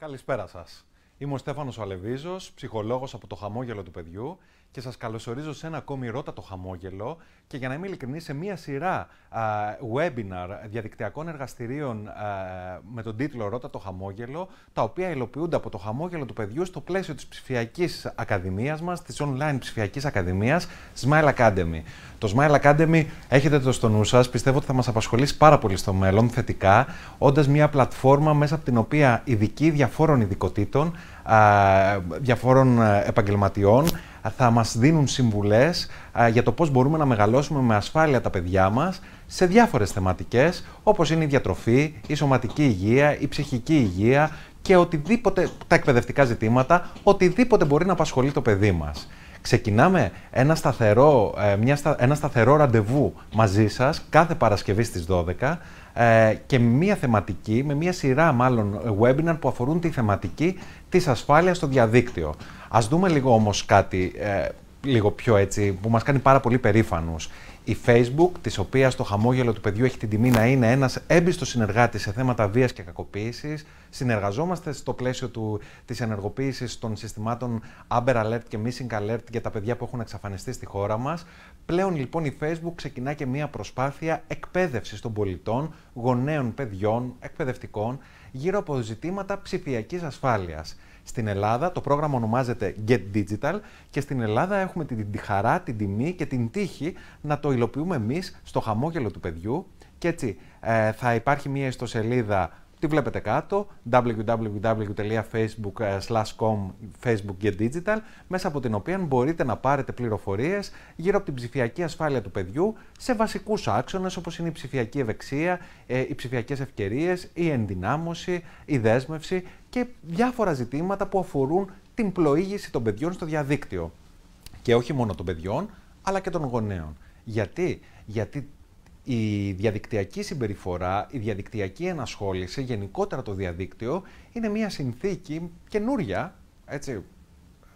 Καλησπέρα σας. Είμαι ο Στέφανος Αλεβίζος, ψυχολόγος από το χαμόγελο του παιδιού και σας καλωσορίζω σε ένα ακόμη Ρότα το χαμόγελο. Και για να είμαι ειλικρινής, σε μία σειρά α, webinar διαδικτυακών εργαστηρίων με τον τίτλο Ρότα το χαμόγελο, τα οποία υλοποιούνται από το χαμόγελο του παιδιού στο πλαίσιο της ψηφιακής ακαδημίας μας, της online ψηφιακής ακαδημίας Smile Academy. Το Smile Academy έχετε το στο νου σας. Πιστεύω ότι θα μας απασχολήσει πάρα πολύ στο μέλλον θετικά, όντας μία πλατφόρμα μέσα από την οποία ειδικοί διαφόρων ειδικοτήτων διαφόρων ε, επαγγελματιών θα μας δίνουν συμβουλές για το πώς μπορούμε να μεγαλώσουμε με ασφάλεια τα παιδιά μας σε διάφορες θεματικές όπως είναι η διατροφή, η σωματική υγεία, η ψυχική υγεία και οτιδήποτε, τα εκπαιδευτικά ζητήματα, οτιδήποτε μπορεί να απασχολεί το παιδί μας. Ξεκινάμε ένα σταθερό, ε, μια, ένα σταθερό ραντεβού μαζί σας κάθε Παρασκευή στις 12 ε, και μία θεματική, με μία σειρά μάλλον webinar που αφορούν τη θεματική της ασφάλειας στο διαδίκτυο. Ας δούμε λίγο όμως κάτι ε, λίγο πιο έτσι που μας κάνει πάρα πολύ περήφανους. Η Facebook, της οποίας το χαμόγελο του παιδιού έχει την τιμή να είναι ένας έμπιστος συνεργάτης σε θέματα βίας και κακοποίησης, συνεργαζόμαστε στο πλαίσιο του, της ενεργοποίησης των συστημάτων Amber Alert και Missing Alert για τα παιδιά που έχουν εξαφανιστεί στη χώρα μας. Πλέον λοιπόν η Facebook ξεκινά και μια προσπάθεια εκπαίδευσης των πολιτών, γονέων παιδιών, εκπαιδευτικών, γύρω από ζητήματα ψηφιακής ασφάλειας. Στην Ελλάδα το πρόγραμμα ονομάζεται Get Digital και στην Ελλάδα έχουμε την, τη χαρά, την τιμή και την τύχη να το υλοποιούμε εμείς στο χαμόγελο του παιδιού. Και έτσι ε, θα υπάρχει μια ιστοσελίδα τη βλέπετε κάτω, www.facebook.com Facebook και digital, μέσα από την οποία μπορείτε να πάρετε πληροφορίες γύρω από την ψηφιακή ασφάλεια του παιδιού σε βασικούς άξονες όπως είναι η ψηφιακή ευεξία, ε, οι ψηφιακές ευκαιρίες, η ενδυνάμωση, η δέσμευση και διάφορα ζητήματα που αφορούν την πλοήγηση των παιδιών στο διαδίκτυο. Και όχι μόνο των παιδιών, αλλά και των γονέων. Γιατί, Γιατί η διαδικτυακή συμπεριφορά, η διαδικτυακή ενασχόληση, γενικότερα το διαδίκτυο, είναι μια συνθήκη καινούρια, έτσι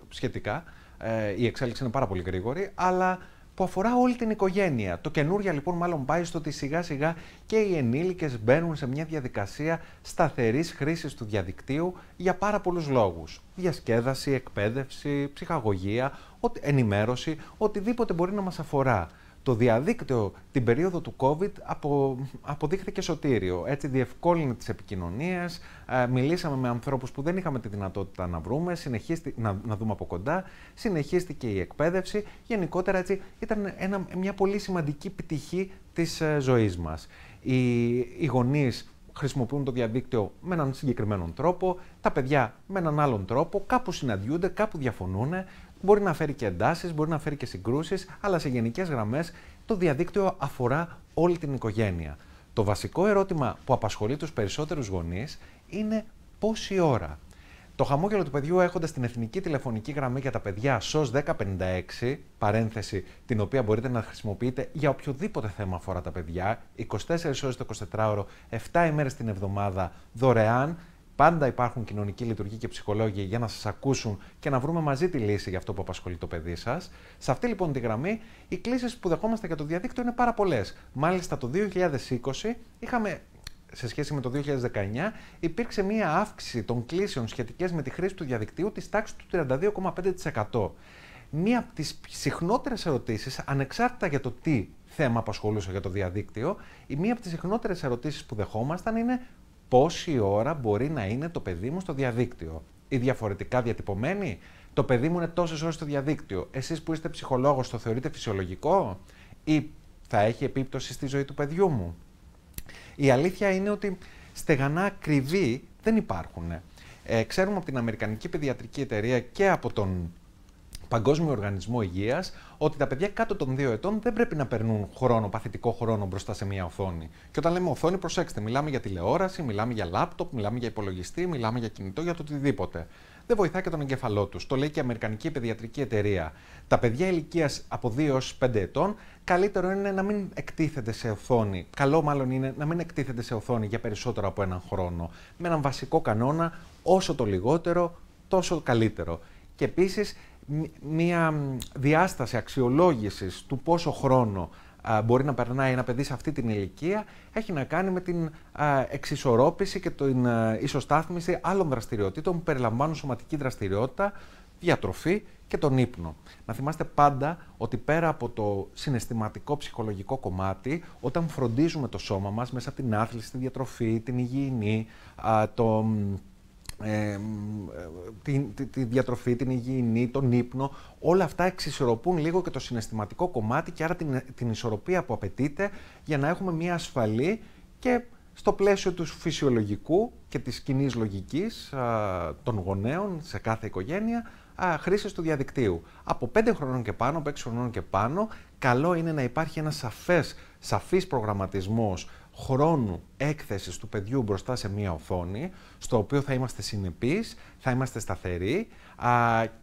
σχετικά, ε, η εξέλιξη είναι πάρα πολύ γρήγορη, αλλά που αφορά όλη την οικογένεια. Το καινούρια λοιπόν μάλλον πάει στο ότι σιγά σιγά και οι ενήλικες μπαίνουν σε μια διαδικασία σταθερής χρήσης του διαδικτύου για πάρα πολλούς λόγους. Διασκέδαση, εκπαίδευση, ψυχαγωγία, ενημέρωση, οτιδήποτε μπορεί να μας αφορά το διαδίκτυο την περίοδο του COVID απο, αποδείχθηκε σωτήριο. Έτσι διευκόλυνε τις επικοινωνίες, ε, μιλήσαμε με ανθρώπους που δεν είχαμε τη δυνατότητα να βρούμε, συνεχίστη, να, να δούμε από κοντά, συνεχίστηκε η εκπαίδευση. Γενικότερα έτσι ήταν ένα, μια πολύ σημαντική πτυχή της ε, ζωής μας. Οι, οι γονείς χρησιμοποιούν το διαδίκτυο με έναν συγκεκριμένο τρόπο, τα παιδιά με έναν άλλον τρόπο, κάπου συναντιούνται, κάπου διαφωνούν. Μπορεί να φέρει και εντάσεις, μπορεί να φέρει και συγκρούσεις, αλλά σε γενικές γραμμές το διαδίκτυο αφορά όλη την οικογένεια. Το βασικό ερώτημα που απασχολεί τους περισσότερους γονείς είναι πόση ώρα. Το χαμόγελο του παιδιού έχοντας την εθνική τηλεφωνική γραμμή για τα παιδιά SOS 1056, παρένθεση την οποία μπορείτε να χρησιμοποιείτε για οποιοδήποτε θέμα αφορά τα παιδιά, 24 ώρες το 24ωρο, 7 ημέρες την εβδομάδα δωρεάν, Πάντα υπάρχουν κοινωνικοί λειτουργοί και ψυχολόγοι για να σας ακούσουν και να βρούμε μαζί τη λύση για αυτό που απασχολεί το παιδί σας. Σε αυτή λοιπόν τη γραμμή, οι κλήσεις που δεχόμαστε για το διαδίκτυο είναι πάρα πολλές. Μάλιστα, το 2020 είχαμε σε σχέση με το 2019, υπήρξε μία αύξηση των κλήσεων σχετικές με τη χρήση του διαδικτύου της τάξης του 32,5%. Μία από τις συχνότερες ερωτήσεις, ανεξάρτητα για το τι θέμα απασχολούσε για το διαδίκτυο, η μία από τις συχνότερες ερωτήσεις που δεχόμασταν είναι πόση ώρα μπορεί να είναι το παιδί μου στο διαδίκτυο. Ή διαφορετικά διατυπωμένη, το παιδί μου είναι τόσες ώρες στο διαδίκτυο. Εσείς που είστε ψυχολόγος, το θεωρείτε φυσιολογικό ή θα έχει επίπτωση στη ζωή του παιδιού μου. Η αλήθεια είναι ότι στεγανά ακριβή δεν υπάρχουν. Ε, ξέρουμε από την Αμερικανική Παιδιατρική Εταιρεία και από τον Παγκόσμιο Οργανισμό Υγείας ότι τα παιδιά κάτω των 2 ετών δεν πρέπει να περνούν χρόνο, παθητικό χρόνο μπροστά σε μια οθόνη. Και όταν λέμε οθόνη, προσέξτε, μιλάμε για τηλεόραση, μιλάμε για λάπτοπ, μιλάμε για υπολογιστή, μιλάμε για κινητό, για το οτιδήποτε. Δεν βοηθάει και τον εγκεφαλό τους. Το λέει και η Αμερικανική Παιδιατρική Εταιρεία. Τα παιδιά ηλικίας από 2 έω 5 ετών, καλύτερο είναι να μην εκτίθεται σε οθόνη. Καλό μάλλον είναι να μην εκτίθεται σε οθόνη για περισσότερο από έναν χρόνο. Με έναν βασικό κανόνα, όσο το λιγότερο, τόσο καλύτερο. Και επίσης μία διάσταση αξιολόγησης του πόσο χρόνο μπορεί να περνάει ένα παιδί σε αυτή την ηλικία έχει να κάνει με την α, εξισορρόπηση και την ισοστάθμιση άλλων δραστηριοτήτων που περιλαμβάνουν σωματική δραστηριότητα, διατροφή και τον ύπνο. Να θυμάστε πάντα ότι πέρα από το συναισθηματικό ψυχολογικό κομμάτι, όταν φροντίζουμε το σώμα μας μέσα από την άθληση, τη διατροφή, την υγιεινή, το τη, τη, διατροφή, την υγιεινή, τον ύπνο, όλα αυτά εξισορροπούν λίγο και το συναισθηματικό κομμάτι και άρα την, την ισορροπία που απαιτείται για να έχουμε μια ασφαλή και στο πλαίσιο του φυσιολογικού και της κοινή λογικής των γονέων σε κάθε οικογένεια α, χρήσης του διαδικτύου. Από 5 χρονών και πάνω, από 6 χρονών και πάνω, καλό είναι να υπάρχει ένας σαφές, σαφής προγραμματισμός χρόνου έκθεσης του παιδιού μπροστά σε μία οθόνη, στο οποίο θα είμαστε συνεπείς, θα είμαστε σταθεροί α,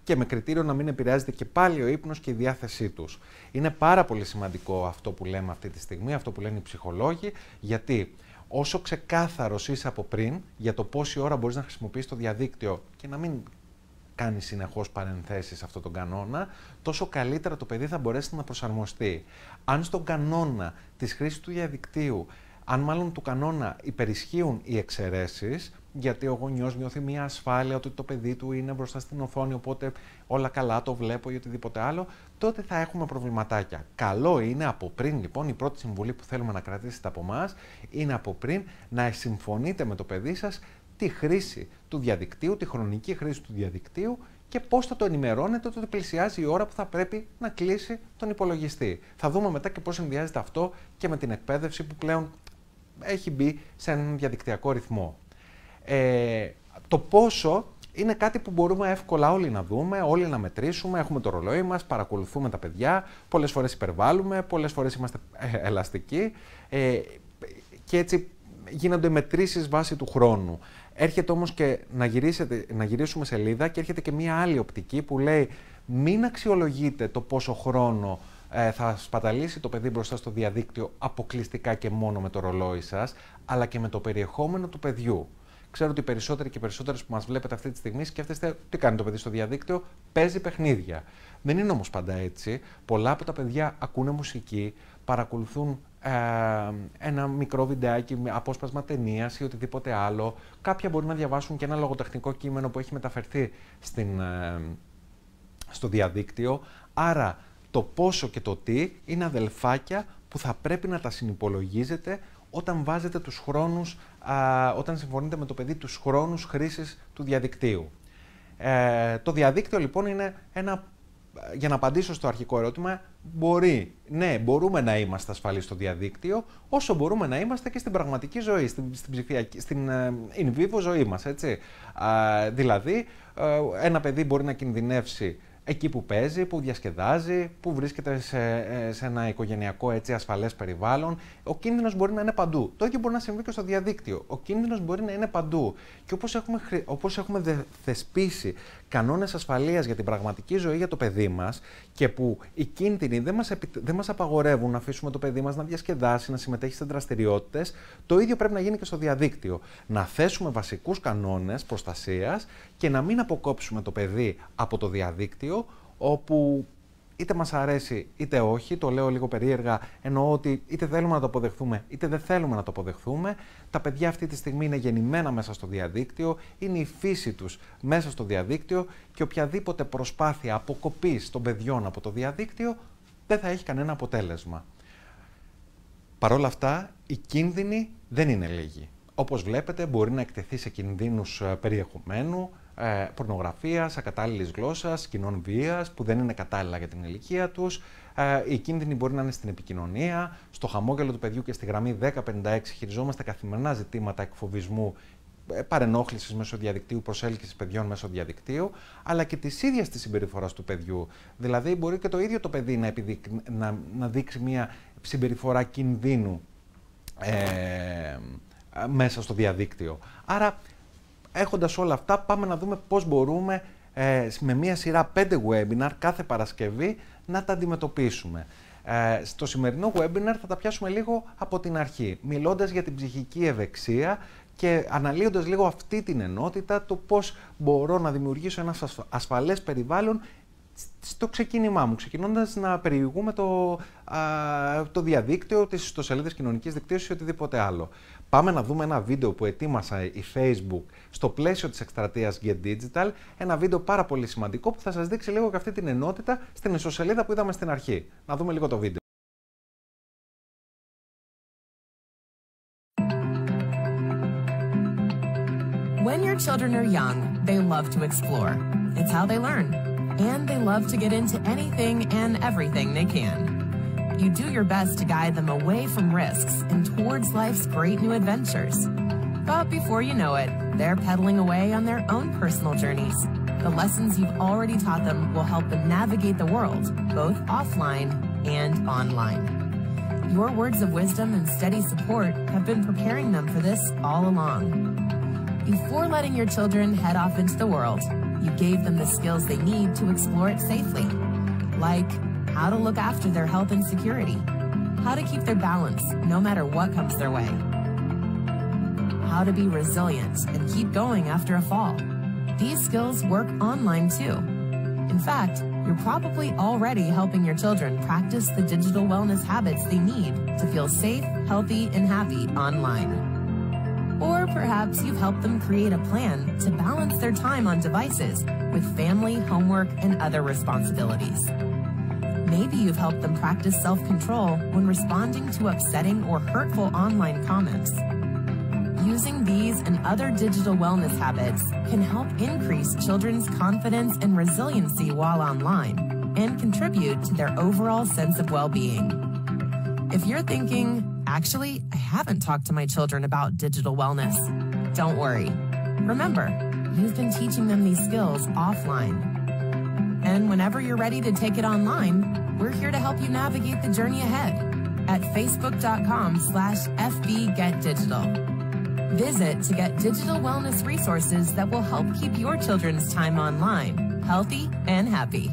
και με κριτήριο να μην επηρεάζεται και πάλι ο ύπνος και η διάθεσή τους. Είναι πάρα πολύ σημαντικό αυτό που λέμε αυτή τη στιγμή, αυτό που λένε οι ψυχολόγοι, γιατί όσο ξεκάθαρος είσαι από πριν για το πόση ώρα μπορείς να χρησιμοποιήσεις το διαδίκτυο και να μην κάνεις συνεχώς παρενθέσεις σε αυτόν τον κανόνα, τόσο καλύτερα το παιδί θα μπορέσει να προσαρμοστεί. Αν στον κανόνα της χρήσης του διαδικτύου αν μάλλον του κανόνα υπερισχύουν οι εξαιρέσεις, γιατί ο γονιός νιώθει μια ασφάλεια ότι το παιδί του είναι μπροστά στην οθόνη, οπότε όλα καλά, το βλέπω ή οτιδήποτε άλλο, τότε θα έχουμε προβληματάκια. Καλό είναι από πριν, λοιπόν, η πρώτη συμβουλή που θέλουμε να κρατήσετε από εμά είναι από πριν να συμφωνείτε με το παιδί σας τη χρήση του διαδικτύου, τη χρονική χρήση του διαδικτύου και πώς θα το ενημερώνετε ότι πλησιάζει η ώρα που θα πρέπει να κλείσει τον υπολογιστή. Θα δούμε μετά και πώς συνδυάζεται αυτό και με την εκπαίδευση που πλέον έχει μπει σε έναν διαδικτυακό ρυθμό. Ε, το πόσο είναι κάτι που μπορούμε εύκολα όλοι να δούμε, όλοι να μετρήσουμε. Έχουμε το ρολόι μας, παρακολουθούμε τα παιδιά. πολλές φορές υπερβάλλουμε, πολλές φορές είμαστε ε, ελαστικοί. Ε, και έτσι γίνονται μετρήσεις βάσει του χρόνου. Έρχεται όμως και να, γυρίσετε, να γυρίσουμε σελίδα και έρχεται και μία άλλη οπτική που λέει μην αξιολογείτε το πόσο χρόνο ε, θα σπαταλήσει το παιδί μπροστά στο διαδίκτυο αποκλειστικά και μόνο με το ρολόι σας, αλλά και με το περιεχόμενο του παιδιού. Ξέρω ότι οι περισσότεροι και περισσότερες που μας βλέπετε αυτή τη στιγμή σκέφτεστε τι κάνει το παιδί στο διαδίκτυο, παίζει παιχνίδια. Δεν είναι όμως πάντα έτσι. Πολλά από τα παιδιά ακούνε μουσική, παρακολουθούν ε, ένα μικρό βιντεάκι με απόσπασμα ταινίας ή οτιδήποτε άλλο. Κάποια μπορεί να διαβάσουν και ένα λογοτεχνικό κείμενο που έχει μεταφερθεί στην, ε, στο διαδίκτυο. Άρα το πόσο και το τι είναι αδελφάκια που θα πρέπει να τα συνυπολογίζετε όταν βάζετε τους χρόνους, α, όταν συμφωνείτε με το παιδί τους χρόνους χρήσης του διαδικτύου. Ε, το διαδίκτυο λοιπόν είναι ένα, για να απαντήσω στο αρχικό ερώτημα, μπορεί, ναι, μπορούμε να είμαστε ασφαλείς στο διαδίκτυο, όσο μπορούμε να είμαστε και στην πραγματική ζωή, στην, στην, ψηφιακή, στην ε, in ζωή μας, έτσι. δηλαδή, ε, ένα παιδί μπορεί να κινδυνεύσει εκεί που παίζει, που διασκεδάζει, που βρίσκεται ε, σε, ένα οικογενειακό έτσι, ασφαλές περιβάλλον. Ο κίνδυνος μπορεί να είναι παντού. Το ίδιο μπορεί να συμβεί και στο διαδίκτυο. Ο κίνδυνος μπορεί να είναι παντού. Και όπως έχουμε, όπως έχουμε θεσπίσει κανόνες ασφαλείας για την πραγματική ζωή για το παιδί μας και που οι κίνδυνοι δεν μας, επι... δεν απαγορεύουν να αφήσουμε το παιδί μας να διασκεδάσει, να συμμετέχει σε δραστηριότητες, το ίδιο πρέπει να γίνει και στο διαδίκτυο. Να θέσουμε βασικούς κανόνες προστασίας και να μην αποκόψουμε το παιδί από το διαδίκτυο, όπου είτε μας αρέσει είτε όχι, το λέω λίγο περίεργα, εννοώ ότι είτε θέλουμε να το αποδεχθούμε είτε δεν θέλουμε να το αποδεχθούμε. Τα παιδιά αυτή τη στιγμή είναι γεννημένα μέσα στο διαδίκτυο, είναι η φύση τους μέσα στο διαδίκτυο και οποιαδήποτε προσπάθεια αποκοπής των παιδιών από το διαδίκτυο δεν θα έχει κανένα αποτέλεσμα. Παρ' όλα αυτά, οι κίνδυνοι δεν είναι λίγοι. Όπως βλέπετε, μπορεί να εκτεθεί σε κινδύνους ε, περιεχομένου, ε, πορνογραφίας, ακατάλληλης γλώσσας, κοινών βίας που δεν είναι κατάλληλα για την ηλικία τους. Ε, οι κίνδυνοι μπορεί να είναι στην επικοινωνία, στο χαμόγελο του παιδιού και στη γραμμή 1056 χειριζόμαστε καθημερινά ζητήματα εκφοβισμού ε, παρενόχλησης μέσω διαδικτύου, προσέλκυσης παιδιών μέσω διαδικτύου, αλλά και της ίδιας της συμπεριφοράς του παιδιού. Δηλαδή, μπορεί και το ίδιο το παιδί να, δείξει μια συμπεριφορά κινδύνου ε, ε, μέσα στο διαδίκτυο. Άρα, έχοντας όλα αυτά πάμε να δούμε πώς μπορούμε ε, με μία σειρά πέντε webinar κάθε Παρασκευή να τα αντιμετωπίσουμε. Ε, στο σημερινό webinar θα τα πιάσουμε λίγο από την αρχή, μιλώντας για την ψυχική ευεξία και αναλύοντας λίγο αυτή την ενότητα, το πώς μπορώ να δημιουργήσω ένα ασφαλές περιβάλλον στο ξεκίνημά μου, ξεκινώντας να περιηγούμε το, το διαδίκτυο, τις ιστοσελίδες κοινωνικής δικτύωσης ή οτιδήποτε άλλο. Πάμε να δούμε ένα βίντεο που ετοίμασα η Facebook στο πλαίσιο της εκστρατείας Get Digital, ένα βίντεο πάρα πολύ σημαντικό που θα σας δείξει λίγο και αυτή την ενότητα στην ισοσελίδα που είδαμε στην αρχή. Να δούμε λίγο το βίντεο. When your children are young, they love to explore. It's how they learn. And they love to get into anything and everything they can. you do your best to guide them away from risks and towards life's great new adventures. But before you know it, they're pedaling away on their own personal journeys. The lessons you've already taught them will help them navigate the world, both offline and online. Your words of wisdom and steady support have been preparing them for this all along. Before letting your children head off into the world, you gave them the skills they need to explore it safely, like how to look after their health and security, how to keep their balance no matter what comes their way, how to be resilient and keep going after a fall. These skills work online too. In fact, you're probably already helping your children practice the digital wellness habits they need to feel safe, healthy, and happy online. Or perhaps you've helped them create a plan to balance their time on devices with family, homework, and other responsibilities. Maybe you've helped them practice self control when responding to upsetting or hurtful online comments. Using these and other digital wellness habits can help increase children's confidence and resiliency while online and contribute to their overall sense of well being. If you're thinking, actually, I haven't talked to my children about digital wellness, don't worry. Remember, you've been teaching them these skills offline and whenever you're ready to take it online, we're here to help you navigate the journey ahead at facebook.com slash fbgetdigital. Visit to get digital wellness resources that will help keep your children's time online healthy and happy.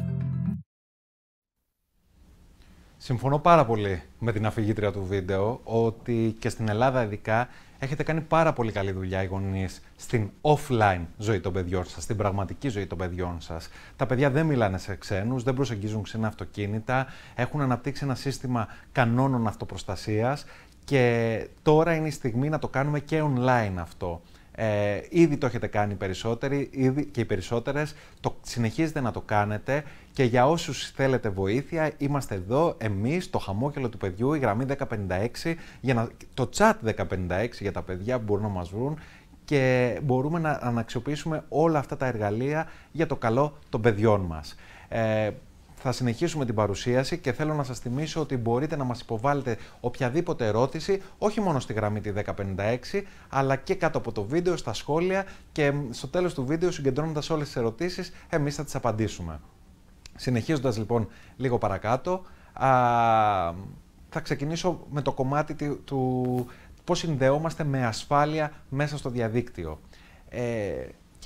Συμφωνώ πάρα πολύ με την αφηγήτρια του βίντεο ότι και στην Ελλάδα ειδικά έχετε κάνει πάρα πολύ καλή δουλειά οι γονείς στην offline ζωή των παιδιών σας, στην πραγματική ζωή των παιδιών σας. Τα παιδιά δεν μιλάνε σε ξένους, δεν προσεγγίζουν ξένα αυτοκίνητα, έχουν αναπτύξει ένα σύστημα κανόνων αυτοπροστασίας και τώρα είναι η στιγμή να το κάνουμε και online αυτό. Ε, ήδη το έχετε κάνει περισσότεροι ήδη και οι περισσότερες. Το συνεχίζετε να το κάνετε και για όσους θέλετε βοήθεια είμαστε εδώ εμείς, το χαμόγελο του παιδιού, η γραμμή 1056, για να, το chat 1056 για τα παιδιά που μπορούν να μας βρουν και μπορούμε να αναξιοποιήσουμε όλα αυτά τα εργαλεία για το καλό των παιδιών μας. Ε, θα συνεχίσουμε την παρουσίαση και θέλω να σας θυμίσω ότι μπορείτε να μας υποβάλλετε οποιαδήποτε ερώτηση, όχι μόνο στη γραμμή τη 1056, αλλά και κάτω από το βίντεο, στα σχόλια και στο τέλος του βίντεο συγκεντρώνοντας όλες τις ερωτήσεις, εμείς θα τις απαντήσουμε. Συνεχίζοντας λοιπόν λίγο παρακάτω, α, θα ξεκινήσω με το κομμάτι του, του πώς συνδεόμαστε με ασφάλεια μέσα στο διαδίκτυο. Ε,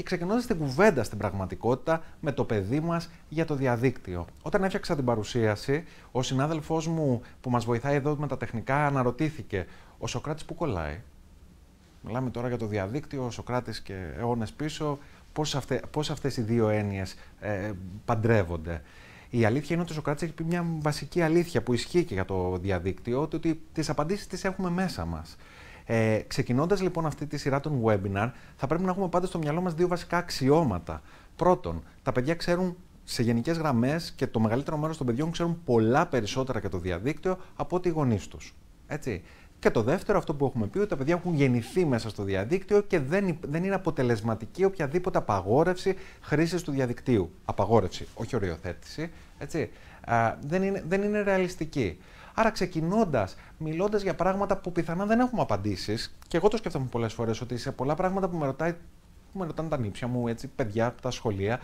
και ξεκινώντας την κουβέντα στην πραγματικότητα με το παιδί μας για το διαδίκτυο. Όταν έφτιαξα την παρουσίαση, ο συνάδελφός μου που μας βοηθάει εδώ με τα τεχνικά αναρωτήθηκε, ο Σοκράτης που κολλάει. Μιλάμε τώρα για το διαδίκτυο, ο Σοκράτης και αιώνες πίσω, πώς, αυτε, αυτές οι δύο έννοιες ε, παντρεύονται. Η αλήθεια είναι ότι ο Σοκράτης έχει πει μια βασική αλήθεια που ισχύει και για το διαδίκτυο, ότι, τις απαντήσεις τις έχουμε μέσα μας. Ε, Ξεκινώντας λοιπόν αυτή τη σειρά των webinar, θα πρέπει να έχουμε πάντα στο μυαλό μας δύο βασικά αξιώματα. Πρώτον, τα παιδιά ξέρουν σε γενικές γραμμές και το μεγαλύτερο μέρος των παιδιών ξέρουν πολλά περισσότερα για το διαδίκτυο από ότι οι γονείς τους. Έτσι. Και το δεύτερο, αυτό που έχουμε πει, ότι τα παιδιά έχουν γεννηθεί μέσα στο διαδίκτυο και δεν, δεν είναι αποτελεσματική οποιαδήποτε απαγόρευση χρήσης του διαδικτύου. Απαγόρευση, όχι οριοθέτηση. Έτσι. Α, δεν, είναι, δεν είναι ρεαλιστική. Άρα, ξεκινώντας, μιλώντας για πράγματα που πιθανά δεν έχουμε απαντήσεις, και εγώ το σκέφτομαι πολλές φορές ότι σε πολλά πράγματα που με ρωτάει που με ρωτάνε τα νύψια μου, έτσι, παιδιά από τα σχολεία,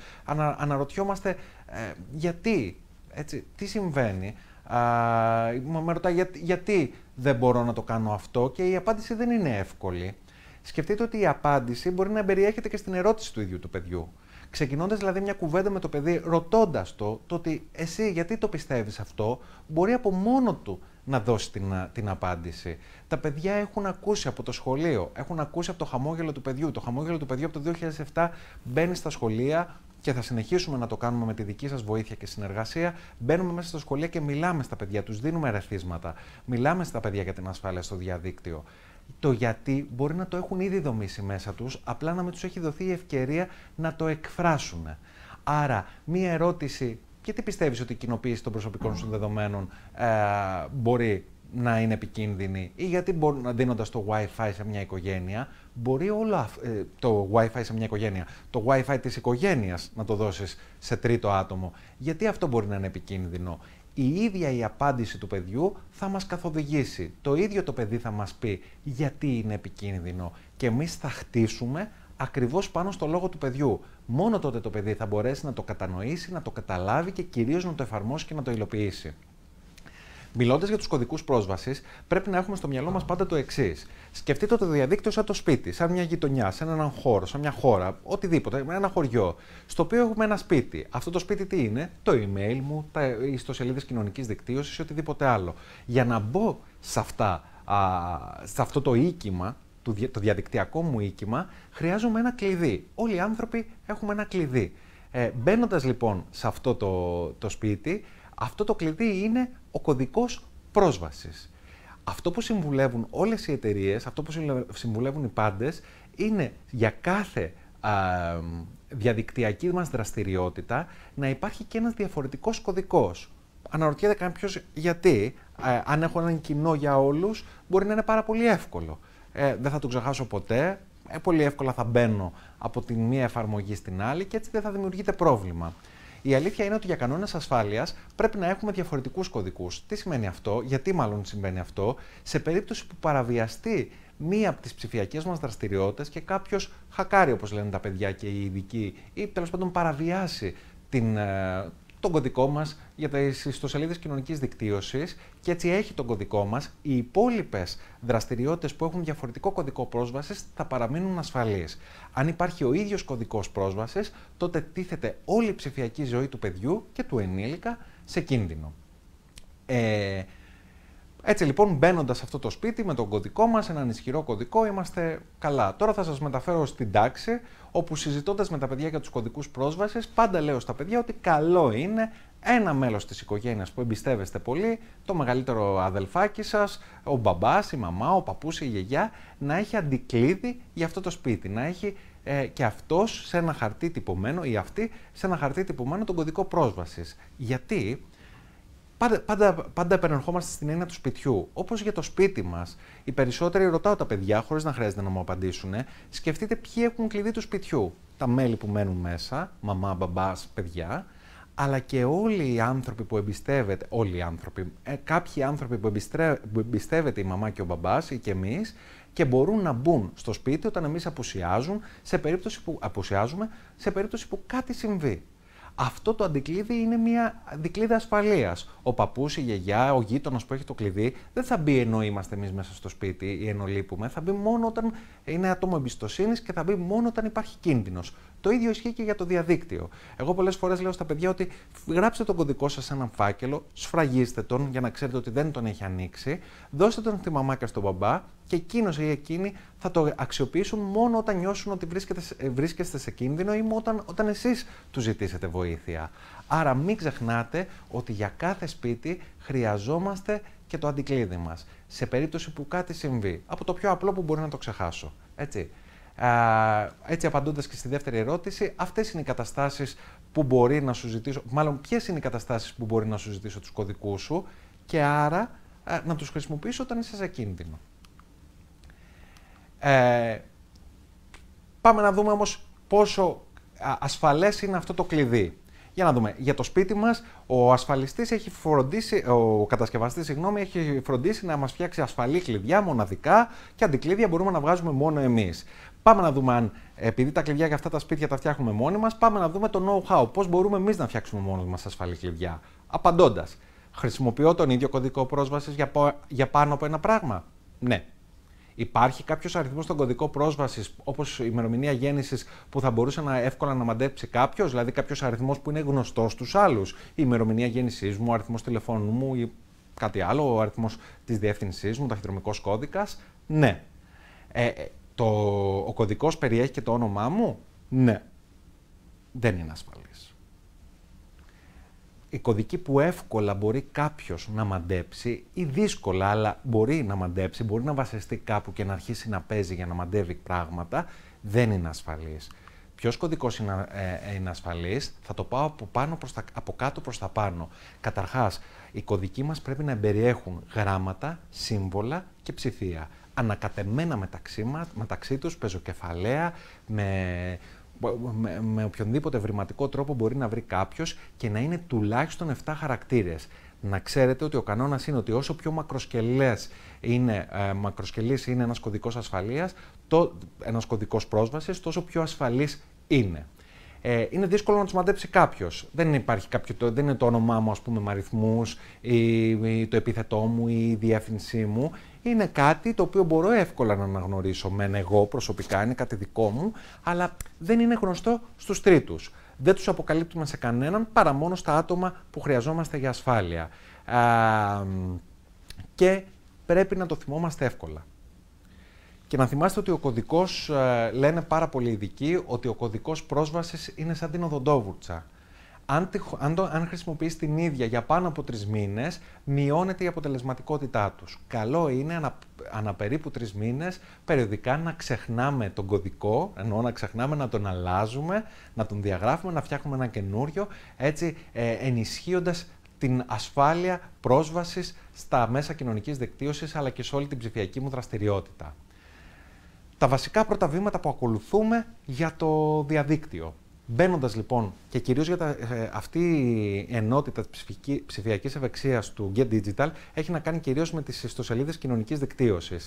αναρωτιόμαστε ε, γιατί, έτσι, τι συμβαίνει. Α, με ρωτάει για, γιατί δεν μπορώ να το κάνω αυτό και η απάντηση δεν είναι εύκολη. Σκεφτείτε ότι η απάντηση μπορεί να περιέχεται και στην ερώτηση του ίδιου του παιδιού. Ξεκινώντας δηλαδή μια κουβέντα με το παιδί, ρωτώντας το, το ότι εσύ γιατί το πιστεύεις αυτό, μπορεί από μόνο του να δώσει την, την απάντηση. Τα παιδιά έχουν ακούσει από το σχολείο, έχουν ακούσει από το χαμόγελο του παιδιού. Το χαμόγελο του παιδιού από το 2007 μπαίνει στα σχολεία, και θα συνεχίσουμε να το κάνουμε με τη δική σας βοήθεια και συνεργασία. Μπαίνουμε μέσα στα σχολεία και μιλάμε στα παιδιά, τους δίνουμε ερεθίσματα. Μιλάμε στα παιδιά για την ασφάλεια στο διαδίκτυο. Το γιατί μπορεί να το έχουν ήδη δομήσει μέσα τους, απλά να μην τους έχει δοθεί η ευκαιρία να το εκφράσουν. Άρα, μία ερώτηση. Γιατί πιστεύεις ότι η κοινοποίηση των προσωπικών σου δεδομένων ε, μπορεί να είναι επικίνδυνη ή γιατί δίνοντας το Wi-Fi σε μια οικογένεια, μπορεί όλα, ε, το Wi-Fi σε μια οικογένεια, το Wi-Fi της οικογένειας να το δώσεις σε τρίτο άτομο. Γιατί αυτό μπορεί να είναι επικίνδυνο. Η ίδια η απάντηση του παιδιού θα μας καθοδηγήσει. Το ίδιο το παιδί θα μας πει γιατί είναι επικίνδυνο και εμείς θα χτίσουμε ακριβώς πάνω στο λόγο του παιδιού. Μόνο τότε το παιδί θα μπορέσει να το κατανοήσει, να το καταλάβει και κυρίως να το εφαρμόσει και να το υλοποιήσει. Μιλώντας για τους κωδικούς πρόσβασης, πρέπει να έχουμε στο μυαλό μας πάντα το εξής. Σκεφτείτε το διαδίκτυο σαν το σπίτι, σαν μια γειτονιά, σαν έναν χώρο, σαν μια χώρα, οτιδήποτε, ένα χωριό, στο οποίο έχουμε ένα σπίτι. Αυτό το σπίτι τι είναι, το email μου, τα ιστοσελίδες κοινωνικής δικτύωσης ή οτιδήποτε άλλο. Για να μπω σε, αυτά, α, σε αυτό το οίκημα, το διαδικτυακό μου οίκημα, χρειάζομαι ένα κλειδί. Όλοι οι άνθρωποι έχουμε ένα κλειδί. Ε, Μπαίνοντας λοιπόν σε αυτό το, το σπίτι, αυτό το κλειδί είναι ο κωδικός πρόσβασης. Αυτό που συμβουλεύουν όλες οι εταιρείες, αυτό που συμβουλεύουν οι πάντες, είναι για κάθε α, διαδικτυακή μας δραστηριότητα να υπάρχει και ένας διαφορετικός κωδικός. Αναρωτιέται ποιος, γιατί, ε, αν έχω έναν κοινό για όλους, μπορεί να είναι πάρα πολύ εύκολο. Ε, δεν θα το ξεχάσω ποτέ, ε, πολύ εύκολα θα μπαίνω από τη μία εφαρμογή στην άλλη και έτσι δεν θα δημιουργείται πρόβλημα. Η αλήθεια είναι ότι για κανόνες ασφάλειας πρέπει να έχουμε διαφορετικούς κωδικούς. Τι σημαίνει αυτό, γιατί μάλλον συμβαίνει αυτό, σε περίπτωση που παραβιαστεί μία από τις ψηφιακές μας δραστηριότητες και κάποιος χακάρει, όπως λένε τα παιδιά και οι ειδικοί, ή τέλος πάντων παραβιάσει την, ε, τον κωδικό μας για τις ιστοσελίδες κοινωνικής δικτύωσης και έτσι έχει τον κωδικό μας. Οι υπόλοιπες δραστηριότητες που έχουν διαφορετικό κωδικό πρόσβασης θα παραμείνουν ασφαλείς. Αν υπάρχει ο ίδιος κωδικός πρόσβασης, τότε τίθεται όλη η ψηφιακή ζωή του παιδιού και του ενήλικα σε κίνδυνο. Ε, έτσι λοιπόν, μπαίνοντας σε αυτό το σπίτι με τον κωδικό μας, έναν ισχυρό κωδικό, είμαστε καλά. Τώρα θα σας μεταφέρω στην τάξη, όπου συζητώντας με τα παιδιά για τους κωδικούς πρόσβασης, πάντα λέω στα παιδιά ότι καλό είναι ένα μέλος της οικογένειας που εμπιστεύεστε πολύ, το μεγαλύτερο αδελφάκι σας, ο μπαμπάς, η μαμά, ο παππούς, η γιαγιά, να έχει αντικλείδη για αυτό το σπίτι, να έχει ε, και αυτός σε ένα χαρτί τυπωμένο ή αυτή σε ένα χαρτί τυπωμένο τον κωδικό πρόσβασης. Γιατί Πάντα, πάντα, πάντα επανερχόμαστε στην έννοια του σπιτιού. Όπως για το σπίτι μας, οι περισσότεροι ρωτάω τα παιδιά, χωρίς να χρειάζεται να μου απαντήσουν, ε, σκεφτείτε ποιοι έχουν κλειδί του σπιτιού. Τα μέλη που μένουν μέσα, μαμά, μπαμπάς, παιδιά, αλλά και όλοι οι άνθρωποι που εμπιστεύεται, όλοι οι άνθρωποι, ε, κάποιοι άνθρωποι που, εμπιστρε, που εμπιστεύεται η μαμά και ο μπαμπάς ή και εμείς και μπορούν να μπουν στο σπίτι όταν εμείς απουσιάζουν, σε περίπτωση που απουσιάζουμε, σε περίπτωση που κάτι συμβεί αυτό το αντικλείδι είναι μια δικλείδα ασφαλείας. Ο παππούς, η γιαγιά, ο γείτονας που έχει το κλειδί δεν θα μπει ενώ είμαστε εμείς μέσα στο σπίτι ή ενώ λείπουμε. Θα μπει μόνο όταν είναι άτομο εμπιστοσύνης και θα μπει μόνο όταν υπάρχει κίνδυνος. Το ίδιο ισχύει και για το διαδίκτυο. Εγώ πολλές φορές λέω στα παιδιά ότι γράψτε τον κωδικό σας σε έναν φάκελο, σφραγίστε τον για να ξέρετε ότι δεν τον έχει ανοίξει, δώστε τον στη μαμά και στον μπαμπά και εκείνος ή εκείνη θα το αξιοποιήσουν μόνο όταν νιώσουν ότι ε, βρίσκεστε, σε κίνδυνο ή όταν, όταν εσείς τους ζητήσετε βοήθεια. Άρα μην ξεχνάτε ότι για κάθε σπίτι χρειαζόμαστε και το αντικλείδι μας. Σε περίπτωση που κάτι συμβεί, από το πιο απλό που μπορεί να το ξεχάσω. Έτσι έτσι απαντώντας και στη δεύτερη ερώτηση, αυτές είναι οι καταστάσεις που μπορεί να σου ζητήσω, μάλλον ποιες είναι οι καταστάσεις που μπορεί να σου ζητήσω τους κωδικούς σου και άρα να τους χρησιμοποιήσω όταν είσαι σε κίνδυνο. Ε, πάμε να δούμε όμως πόσο ασφαλές είναι αυτό το κλειδί. Για να δούμε. Για το σπίτι μας, ο ασφαλιστής έχει φροντίσει, ο κατασκευαστής, συγγνώμη, έχει φροντίσει να μας φτιάξει ασφαλή κλειδιά μοναδικά και αντικλείδια μπορούμε να βγάζουμε μόνο εμείς. Πάμε να δούμε αν, επειδή τα κλειδιά για αυτά τα σπίτια τα φτιάχνουμε μόνοι μας, πάμε να δούμε το know-how. Πώς μπορούμε εμείς να φτιάξουμε μόνοι μας ασφαλή κλειδιά. Απαντώντας, χρησιμοποιώ τον ίδιο κωδικό πρόσβασης για, για πάνω από ένα πράγμα. Ναι, Υπάρχει κάποιος αριθμός στον κωδικό πρόσβασης, όπως η ημερομηνία γέννησης, που θα μπορούσε να εύκολα να μαντέψει κάποιος, δηλαδή κάποιος αριθμός που είναι γνωστός στους άλλους. Η ημερομηνία γέννησής μου, ο αριθμός τηλεφώνου μου ή κάτι άλλο, ο αριθμός της διεύθυνσής μου, ταχυδρομικός κώδικας. Ναι. Ε, ε το, ο κωδικός περιέχει και το όνομά μου. Ναι. Δεν είναι ασφαλής. Η κωδική που εύκολα μπορεί κάποιος να μαντέψει ή δύσκολα, αλλά μπορεί να μαντέψει, μπορεί να βασιστεί κάπου και να αρχίσει να παίζει για να μαντεύει πράγματα, δεν είναι ασφαλής. Ποιος κωδικός είναι, ε, ε ασφαλής, θα το πάω από, πάνω προς τα, από κάτω προς τα πάνω. Καταρχάς, οι κωδικοί μας πρέπει να περιέχουν γράμματα, σύμβολα και ψηφία ανακατεμένα μεταξύ, μας, μεταξύ τους, πεζοκεφαλαία, με, με, με οποιονδήποτε ευρηματικό τρόπο μπορεί να βρει κάποιος και να είναι τουλάχιστον 7 χαρακτήρες. Να ξέρετε ότι ο κανόνας είναι ότι όσο πιο μακροσκελές είναι, ε, μακροσκελής είναι ένας κωδικός ασφαλείας, το, ένας κωδικός πρόσβασης, τόσο πιο ασφαλής είναι. Ε, είναι δύσκολο να τους μαντέψει κάποιος. Δεν, υπάρχει κάποιο, δεν είναι το όνομά μου, ας πούμε, με αριθμούς, ή, ή το επίθετό μου, ή η διεύθυνσή μου είναι κάτι το οποίο μπορώ εύκολα να αναγνωρίσω μεν εγώ προσωπικά, είναι κάτι δικό μου, αλλά δεν είναι γνωστό στους τρίτους. Δεν τους αποκαλύπτουμε σε κανέναν παρά μόνο στα άτομα που χρειαζόμαστε για ασφάλεια. Α, και πρέπει να το θυμόμαστε εύκολα. Και να θυμάστε ότι ο κωδικός, ε, λένε πάρα πολλοί ειδικοί, ότι ο κωδικός πρόσβασης είναι σαν την οδοντόβουρτσα αν, αν, χρησιμοποιείς την ίδια για πάνω από τρεις μήνες, μειώνεται η αποτελεσματικότητά τους. Καλό είναι ανα, ανα περίπου τρεις μήνες περιοδικά να ξεχνάμε τον κωδικό, ενώ να ξεχνάμε να τον αλλάζουμε, να τον διαγράφουμε, να φτιάχνουμε ένα καινούριο, έτσι ε, ενισχύοντας την ασφάλεια πρόσβασης στα μέσα κοινωνικής δικτύωσης αλλά και σε όλη την ψηφιακή μου δραστηριότητα. Τα βασικά πρώτα βήματα που ακολουθούμε για το διαδίκτυο. Μπαίνοντας λοιπόν και κυρίως για τα, ε, αυτή η ενότητα της ψηφιακής ευεξίας του Get Digital έχει να κάνει κυρίως με τις ιστοσελίδες κοινωνικής δικτύωσης.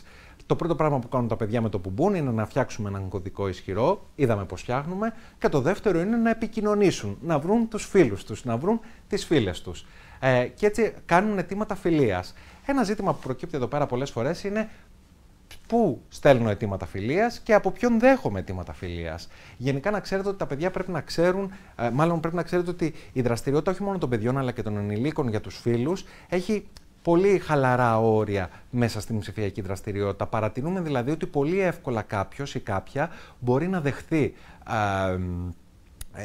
Το πρώτο πράγμα που κάνουν τα παιδιά με το που μπουν είναι να φτιάξουμε έναν κωδικό ισχυρό, είδαμε πώ φτιάχνουμε. Και το δεύτερο είναι να επικοινωνήσουν, να βρουν τους φίλους τους, να βρουν τις φίλες τους. Ε, και έτσι κάνουν αιτήματα φιλίας. Ένα ζήτημα που προκύπτει εδώ πέρα πολλές φορές είναι πού στέλνω αιτήματα φιλίας και από ποιον δέχομαι αιτήματα φιλίας. Γενικά να ξέρετε ότι τα παιδιά πρέπει να ξέρουν, ε, μάλλον πρέπει να ξέρετε ότι η δραστηριότητα όχι μόνο των παιδιών αλλά και των ενηλίκων για τους φίλους έχει πολύ χαλαρά όρια μέσα στην ψηφιακή δραστηριότητα. Παρατηρούμε δηλαδή ότι πολύ εύκολα κάποιος ή κάποια μπορεί να δεχθεί.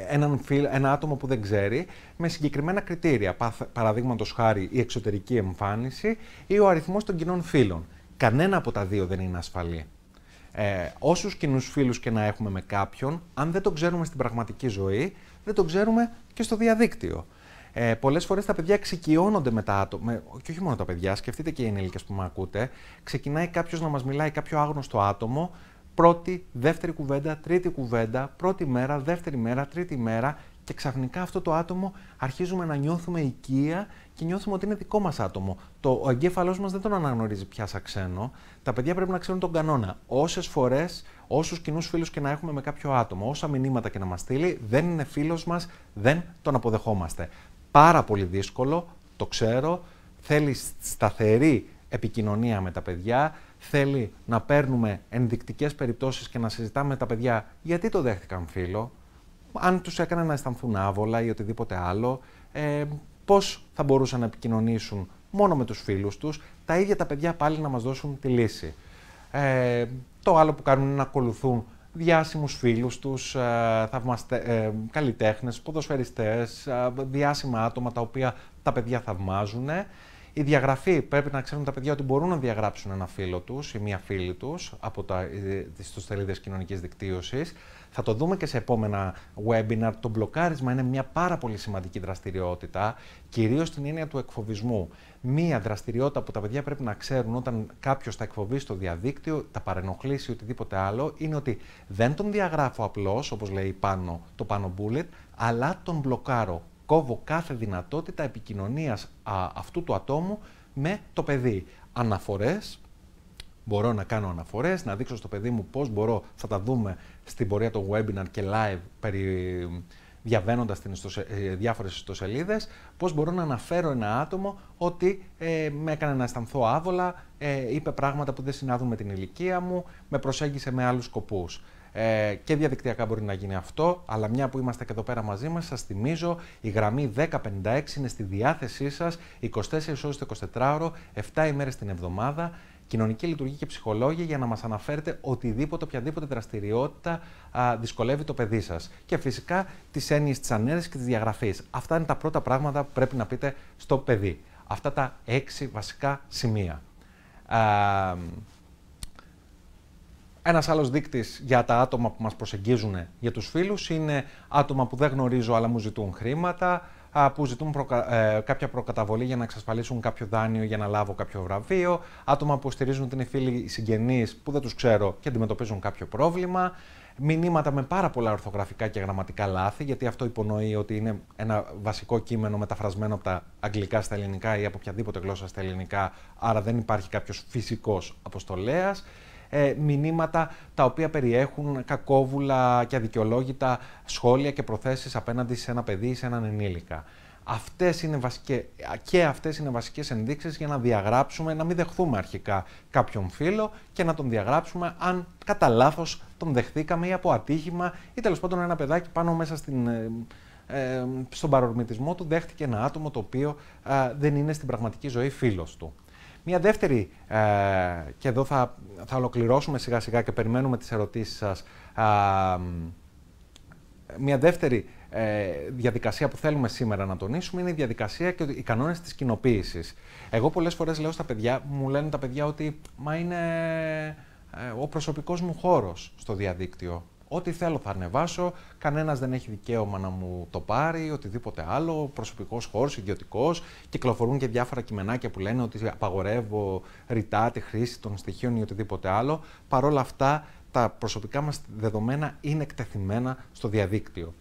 έναν ένα άτομο που δεν ξέρει με συγκεκριμένα κριτήρια, Παραδείγματος χάρη η εξωτερική εμφάνιση ή ο αριθμός των κοινών φίλων. Κανένα από τα δύο δεν είναι ασφαλή. Ε, Όσους κοινούς φίλους και να έχουμε με κάποιον, αν δεν το ξέρουμε στην πραγματική ζωή, δεν το ξέρουμε και στο διαδίκτυο. Ε, Πολλές φορές τα παιδιά εξοικειώνονται με τα άτομα. Και όχι μόνο τα παιδιά, σκεφτείτε και οι ενήλικες που με ακούτε. Ξεκινάει κάποιος να μας μιλάει, κάποιο άγνωστο άτομο, πρώτη, δεύτερη κουβέντα, τρίτη κουβέντα, πρώτη μέρα, δεύτερη μέρα, τρίτη μέρα και ξαφνικά αυτό το άτομο αρχίζουμε να νιώθουμε οικία και νιώθουμε ότι είναι δικό μας άτομο. Το, ο εγκέφαλός μας δεν τον αναγνωρίζει πια σαν ξένο. Τα παιδιά πρέπει να ξέρουν τον κανόνα. Όσες φορές, όσους κοινούς φίλους και να έχουμε με κάποιο άτομο, όσα μηνύματα και να μας στείλει, δεν είναι φίλος μας, δεν τον αποδεχόμαστε. Πάρα πολύ δύσκολο, το ξέρω. Θέλει σταθερή επικοινωνία με τα παιδιά, θέλει να παίρνουμε ενδεικτικές περιπτώσεις και να συζητάμε με τα παιδιά γιατί το δέχτηκαν φίλο, αν τους έκαναν να αισθανθούν άβολα ή οτιδήποτε άλλο, ε, πώς θα μπορούσαν να επικοινωνήσουν μόνο με τους φίλους τους, τα ίδια τα παιδιά πάλι να μας δώσουν τη λύση. Ε, το άλλο που κάνουν είναι να ακολουθούν διάσημους φίλους τους, ε, θαυμαστε, ε, καλλιτέχνες, ποδοσφαιριστές, ε, διάσημα άτομα τα οποία τα παιδιά θαυμάζουν. Η διαγραφή πρέπει να ξέρουν τα παιδιά ότι μπορούν να διαγράψουν ένα φίλο τους ή μία φίλη τους από τα, ε, τις σελίδες κοινωνικής δικτύωσης. Θα το δούμε και σε επόμενα webinar. Το μπλοκάρισμα είναι μια πάρα πολύ σημαντική δραστηριότητα, κυρίως στην έννοια του εκφοβισμού. Μία δραστηριότητα που τα παιδιά πρέπει να ξέρουν όταν κάποιος τα εκφοβεί στο διαδίκτυο, τα παρενοχλήσει ή οτιδήποτε άλλο, είναι ότι δεν τον διαγράφω απλώς, όπως λέει πάνω, το πάνω bullet, αλλά τον μπλοκάρω. Κόβω κάθε δυνατότητα επικοινωνίας αυτού του ατόμου με το παιδί. Αναφορές, μπορώ να κάνω αναφορές, να δείξω στο παιδί μου πώς μπορώ, θα τα δούμε στην πορεία των webinar και live περί διαβαίνοντας την ιστοσε... Ε, διάφορες ιστοσελίδες, πώς μπορώ να αναφέρω ένα άτομο ότι ε, με έκανε να αισθανθώ άβολα, ε, είπε πράγματα που δεν συνάδουν με την ηλικία μου, με προσέγγισε με άλλους σκοπούς. Ε, και διαδικτυακά μπορεί να γίνει αυτό, αλλά μια που είμαστε και εδώ πέρα μαζί μας, σας θυμίζω, η γραμμή 1056 είναι στη διάθεσή σας, 24 ώρες το 24ωρο, 7 ημέρες την εβδομάδα, κοινωνική λειτουργία και ψυχολόγια για να μας αναφέρετε οτιδήποτε, οποιαδήποτε δραστηριότητα α, δυσκολεύει το παιδί σας. Και φυσικά τις έννοιες της ανέρεσης και της διαγραφής. Αυτά είναι τα πρώτα πράγματα που πρέπει να πείτε στο παιδί. Αυτά τα έξι βασικά σημεία. Ένας άλλος δείκτης για τα άτομα που μας προσεγγίζουν για τους φίλους είναι άτομα που δεν γνωρίζω αλλά μου ζητούν χρήματα, που ζητούν προκα... Ε, κάποια προκαταβολή για να εξασφαλίσουν κάποιο δάνειο για να λάβω κάποιο βραβείο, άτομα που στηρίζουν την είναι συγγενείς που δεν τους ξέρω και αντιμετωπίζουν κάποιο πρόβλημα, μηνύματα με πάρα πολλά ορθογραφικά και γραμματικά λάθη, γιατί αυτό υπονοεί ότι είναι ένα βασικό κείμενο μεταφρασμένο από τα αγγλικά στα ελληνικά ή από οποιαδήποτε γλώσσα στα ελληνικά, άρα δεν υπάρχει κάποιος φυσικός αποστολέας ε, μηνύματα τα οποία περιέχουν κακόβουλα και αδικαιολόγητα σχόλια και προθέσεις απέναντι σε ένα παιδί ή σε έναν ενήλικα. Αυτές είναι βασικές, και αυτές είναι βασικές ενδείξεις για να διαγράψουμε, να μην δεχθούμε αρχικά κάποιον φίλο και να τον διαγράψουμε αν κατά λάθος τον δεχθήκαμε ή από ατύχημα ή τέλος πάντων ένα παιδάκι πάνω μέσα στην, ε, ε στον παρορμητισμό του δέχτηκε ένα άτομο το οποίο ε, δεν είναι στην πραγματική ζωή φίλος του. Μία δεύτερη, ε, και εδώ θα, θα ολοκληρώσουμε σιγά σιγά και περιμένουμε τις ερωτήσεις σας, μία δεύτερη ε, διαδικασία που θέλουμε σήμερα να τονίσουμε είναι η διαδικασία και οι κανόνες της κοινοποίησης. Εγώ πολλές φορές λέω στα παιδιά, μου λένε τα παιδιά ότι μα είναι ε, ο προσωπικός μου χώρος στο διαδίκτυο. Ό,τι θέλω θα ανεβάσω, κανένας δεν έχει δικαίωμα να μου το πάρει, οτιδήποτε άλλο. Προσωπικός χώρος, ιδιωτικός. Κυκλοφορούν και διάφορα κειμενάκια που λένε ότι απαγορεύω ρητά τη χρήση των στοιχείων ή οτιδήποτε άλλο. Παρ' όλα αυτά, τα προσωπικά μας δεδομένα είναι εκτεθειμένα στο διαδίκτυο.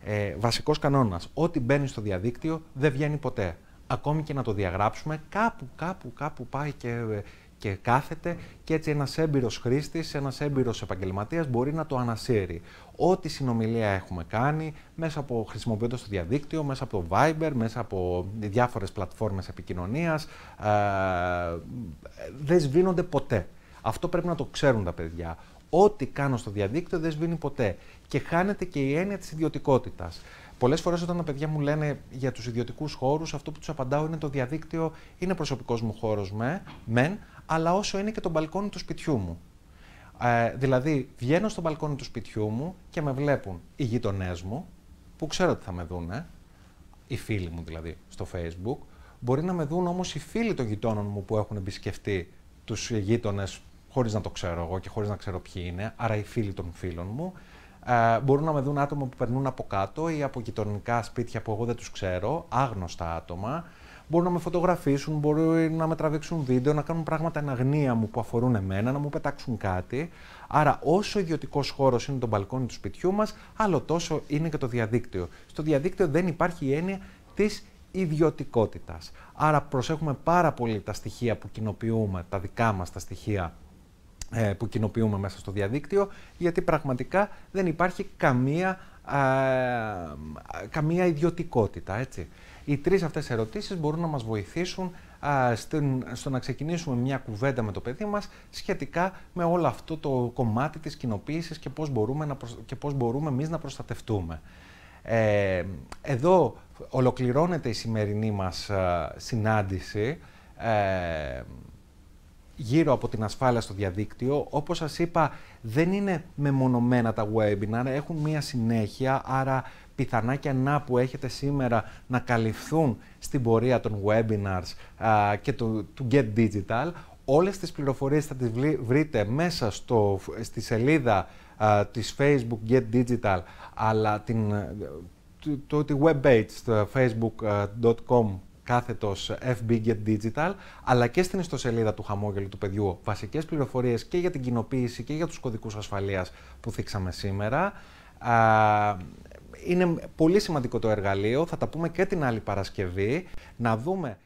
Ε, Βασικός κανόνας. Ό,τι μπαίνει στο διαδίκτυο δεν βγαίνει ποτέ. Ακόμη και να το διαγράψουμε, κάπου, κάπου, κάπου πάει και ε, και κάθεται και έτσι ένας έμπειρος χρήστης, ένας έμπειρος επαγγελματίας μπορεί να το ανασύρει. Ό,τι συνομιλία έχουμε κάνει, μέσα από χρησιμοποιώντας το διαδίκτυο, μέσα από το Viber, μέσα από διάφορες πλατφόρμες επικοινωνίας, ε, δεν σβήνονται ποτέ. Αυτό πρέπει να το ξέρουν τα παιδιά. Ό,τι κάνω στο διαδίκτυο δεν σβήνει ποτέ. Και χάνεται και η έννοια της ιδιωτικότητας. Πολλές φορές όταν τα παιδιά μου λένε για τους ιδιωτικούς χώρους, αυτό που τους απαντάω είναι το διαδίκτυο είναι προσωπικός μου χώρος με, μεν, αλλά όσο είναι και το μπαλκόνι του σπιτιού μου. Ε, δηλαδή, βγαίνω στο μπαλκόνι του σπιτιού μου και με βλέπουν οι γείτονέ μου, που ξέρω ότι θα με δούνε, οι φίλοι μου δηλαδή στο Facebook. Μπορεί να με δουν όμως οι φίλοι των γειτόνων μου που έχουν επισκεφτεί τους γείτονες χωρίς να το ξέρω εγώ και χωρίς να ξέρω ποιοι είναι, άρα οι φίλοι των φίλων μου. Ε, μπορούν να με δουν άτομα που περνούν από κάτω ή από γειτονικά σπίτια που εγώ δεν τους ξέρω, άγνωστα άτομα. Μπορούν να με φωτογραφίσουν, μπορούν να με τραβήξουν βίντεο, να κάνουν πράγματα εν αγνία μου που αφορούν εμένα, να μου πετάξουν κάτι. Άρα, όσο ιδιωτικός χώρος είναι το μπαλκόνι του σπιτιού μας, άλλο τόσο είναι και το διαδίκτυο. Στο διαδίκτυο δεν υπάρχει η έννοια της ιδιωτικότητας. Άρα, προσέχουμε πάρα πολύ τα στοιχεία που κοινοποιούμε, τα δικά μας τα στοιχεία ε, που κοινοποιούμε μέσα στο διαδίκτυο, γιατί πραγματικά δεν υπάρχει καμία, καμία ιδιωτικότητα. Έτσι. Οι τρεις αυτές ερωτήσεις μπορούν να μας βοηθήσουν α, στην, στο να ξεκινήσουμε μια κουβέντα με το παιδί μας σχετικά με όλο αυτό το κομμάτι της κοινοποίησης και πώς μπορούμε, και πώς μπορούμε εμείς να προστατευτούμε. Ε, εδώ ολοκληρώνεται η σημερινή μας συνάντηση. Ε, γύρω από την ασφάλεια στο διαδίκτυο. Όπως σας είπα, δεν είναι μεμονωμένα τα webinar, έχουν μία συνέχεια, άρα πιθανά και να που έχετε σήμερα να καλυφθούν στην πορεία των webinars και του, του Get Digital. Όλες τις πληροφορίες θα τις βρείτε μέσα στο, στη σελίδα της Facebook Get Digital, αλλά την, το, το, τη web facebook.com κάθετος FB Get Digital, αλλά και στην ιστοσελίδα του χαμόγελου του παιδιού βασικές πληροφορίες και για την κοινοποίηση και για τους κωδικούς ασφαλείας που θίξαμε σήμερα. Είναι πολύ σημαντικό το εργαλείο, θα τα πούμε και την άλλη Παρασκευή, να δούμε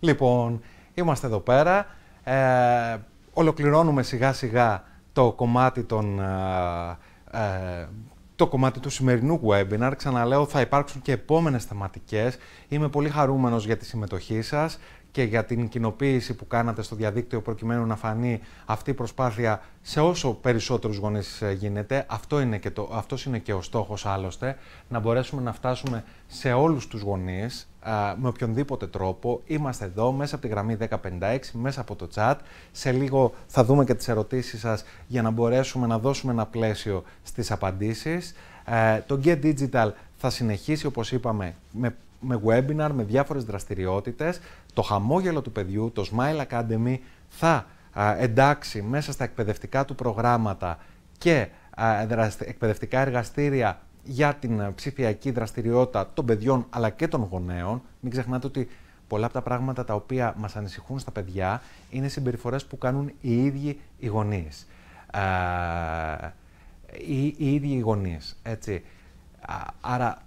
Λοιπόν, είμαστε εδώ πέρα. Ε, ολοκληρώνουμε σιγά σιγά το κομμάτι, των, ε, ε, το κομμάτι του σημερινού webinar. Ξαναλέω, θα υπάρξουν και επόμενες θεματικές. Είμαι πολύ χαρούμενος για τη συμμετοχή σας και για την κοινοποίηση που κάνατε στο διαδίκτυο προκειμένου να φανεί αυτή η προσπάθεια σε όσο περισσότερους γονείς ε, γίνεται. Αυτό είναι και το, αυτός είναι και ο στόχος άλλωστε, να μπορέσουμε να φτάσουμε σε όλους τους γονείς με οποιονδήποτε τρόπο. Είμαστε εδώ μέσα από τη γραμμή 1056, μέσα από το chat. Σε λίγο θα δούμε και τις ερωτήσεις σας για να μπορέσουμε να δώσουμε ένα πλαίσιο στις απαντήσεις. Ε, το Get Digital θα συνεχίσει, όπως είπαμε, με με webinar, με διάφορες δραστηριότητες. Το χαμόγελο του παιδιού, το Smile Academy, θα εντάξει μέσα στα εκπαιδευτικά του προγράμματα και εκπαιδευτικά εργαστήρια για την ψηφιακή δραστηριότητα των παιδιών αλλά και των γονέων. Μην ξεχνάτε ότι πολλά από τα πράγματα τα οποία μας ανησυχούν στα παιδιά είναι συμπεριφορές που κάνουν οι ίδιοι οι γονείς. οι, ίδιοι οι γονείς, έτσι. Άρα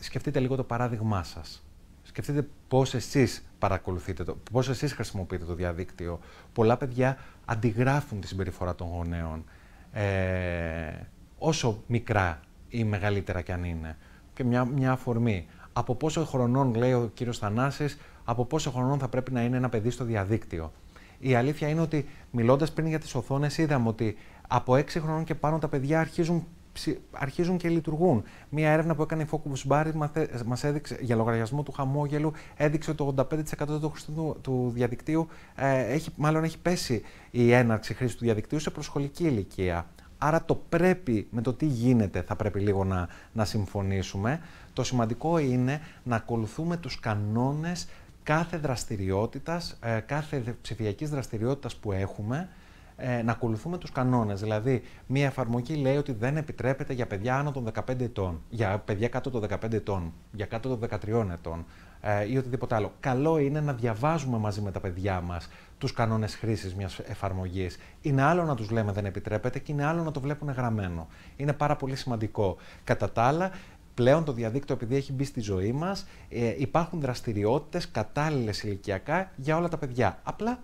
σκεφτείτε λίγο το παράδειγμά σας. Σκεφτείτε πώς εσείς παρακολουθείτε, το, πώς εσείς χρησιμοποιείτε το διαδίκτυο. Πολλά παιδιά αντιγράφουν τη συμπεριφορά των γονέων, ε, όσο μικρά ή μεγαλύτερα κι αν είναι. Και μια, μια αφορμή. Από πόσο χρονών, λέει ο κύριος Θανάσης, από πόσο χρονών θα πρέπει να είναι ένα παιδί στο διαδίκτυο. Η αλήθεια είναι ότι μιλώντας πριν για τις οθόνες, είδαμε ότι από 6 χρονών και πάνω τα παιδιά αρχίζουν αρχίζουν και λειτουργούν. Μία έρευνα που έκανε η Focus Barry μας έδειξε, για λογαριασμό του χαμόγελου έδειξε ότι το 85% του, του διαδικτύου ε, έχει, μάλλον έχει πέσει η έναρξη χρήσης του διαδικτύου σε προσχολική ηλικία. Άρα το πρέπει με το τι γίνεται θα πρέπει λίγο να, να συμφωνήσουμε. Το σημαντικό είναι να ακολουθούμε τους κανόνες κάθε δραστηριότητας, ε, κάθε ψηφιακής δραστηριότητας που έχουμε ε, να ακολουθούμε τους κανόνες. Δηλαδή, μια εφαρμογή λέει ότι δεν επιτρέπεται για παιδιά άνω των 15 ετών, για παιδιά κάτω των 15 ετών, για κάτω των 13 ετών ε, ή οτιδήποτε άλλο. Καλό είναι να διαβάζουμε μαζί με τα παιδιά μας τους κανόνες χρήσης μιας εφαρμογής. Είναι άλλο να τους λέμε δεν επιτρέπεται και είναι άλλο να το βλέπουν γραμμένο. Είναι πάρα πολύ σημαντικό. Κατά τα άλλα, πλέον το διαδίκτυο επειδή έχει μπει στη ζωή μας, ε, υπάρχουν δραστηριότητες κατάλληλες ηλικιακά για όλα τα παιδιά. Απλά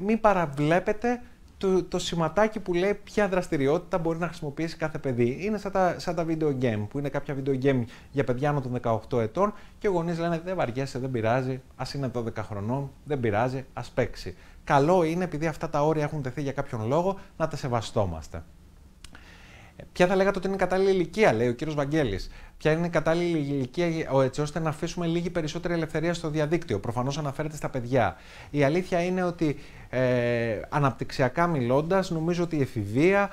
μην παραβλέπετε το, το σηματάκι που λέει ποια δραστηριότητα μπορεί να χρησιμοποιήσει κάθε παιδί. Είναι σαν τα, σαν τα video game, που είναι κάποια video game για παιδιά άνω των 18 ετών και οι γονείς λένε δεν βαριέσαι, δεν πειράζει, ας είναι 12 χρονών, δεν πειράζει, ας παίξει. Καλό είναι επειδή αυτά τα όρια έχουν τεθεί για κάποιον λόγο να τα σεβαστόμαστε. Ποια θα λέγατε ότι είναι η κατάλληλη ηλικία, λέει ο κύριος Βαγγέλης. Ποια είναι η κατάλληλη ηλικία έτσι ώστε να αφήσουμε λίγη περισσότερη ελευθερία στο διαδίκτυο. Προφανώς αναφέρεται στα παιδιά. Η αλήθεια είναι ότι ε, αναπτυξιακά μιλώντας, νομίζω ότι η εφηβεία,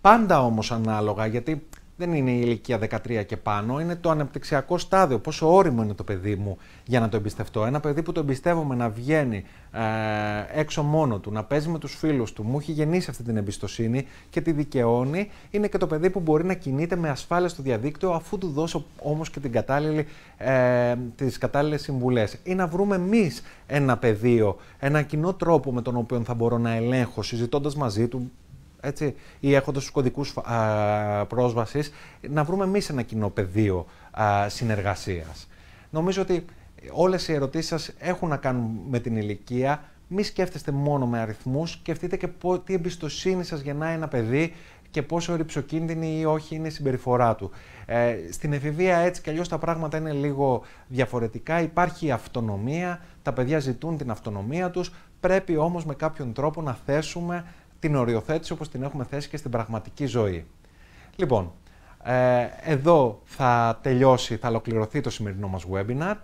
πάντα όμως ανάλογα, γιατί δεν είναι η ηλικία 13 και πάνω, είναι το αναπτυξιακό στάδιο. Πόσο όριμο είναι το παιδί μου για να το εμπιστευτώ. Ένα παιδί που το εμπιστεύομαι να βγαίνει ε, έξω μόνο του, να παίζει με τους φίλους του, μου έχει γεννήσει αυτή την εμπιστοσύνη και τη δικαιώνει, είναι και το παιδί που μπορεί να κινείται με ασφάλεια στο διαδίκτυο, αφού του δώσω όμως και ε, τις κατάλληλες συμβουλές. Ή να βρούμε εμείς ένα πεδίο, ένα κοινό τρόπο με τον οποίο θα μπορώ να ελέγχω, συζητώντας μαζί του, έτσι, ή έχοντας τους κωδικούς πρόσβασης, να βρούμε εμείς ένα κοινό πεδίο συνεργασίας. Νομίζω ότι όλες οι ερωτήσεις σας έχουν να κάνουν με την ηλικία. Μη σκέφτεστε μόνο με αριθμούς, σκεφτείτε και πό, τι εμπιστοσύνη σας γεννάει ένα παιδί και πόσο ρηψοκίνδυνη ή όχι είναι η συμπεριφορά του. Ε, στην εφηβεία έτσι κι αλλιώς τα πράγματα είναι λίγο διαφορετικά. Υπάρχει η αυτονομία, τα παιδιά ζητούν την αυτονομία τους, πρέπει όμως με κάποιον τρόπο να θέσουμε την οριοθέτηση όπως την έχουμε θέσει και στην πραγματική ζωή. Λοιπόν, ε, εδώ θα τελειώσει, θα ολοκληρωθεί το σημερινό μας webinar.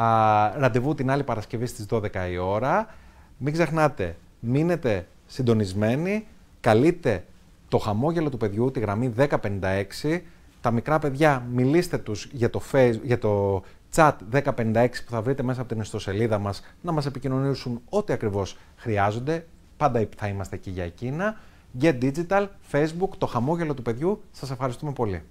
Α, ραντεβού την άλλη Παρασκευή στις 12 η ώρα. Μην ξεχνάτε, μείνετε συντονισμένοι, καλείτε το χαμόγελο του παιδιού, τη γραμμή 1056. Τα μικρά παιδιά, μιλήστε τους για το, face, για το chat 1056 που θα βρείτε μέσα από την ιστοσελίδα μας, να μας επικοινωνήσουν ό,τι ακριβώς χρειάζονται. Πάντα θα είμαστε εκεί για εκείνα. Get Digital, Facebook, το χαμόγελο του παιδιού. Σας ευχαριστούμε πολύ.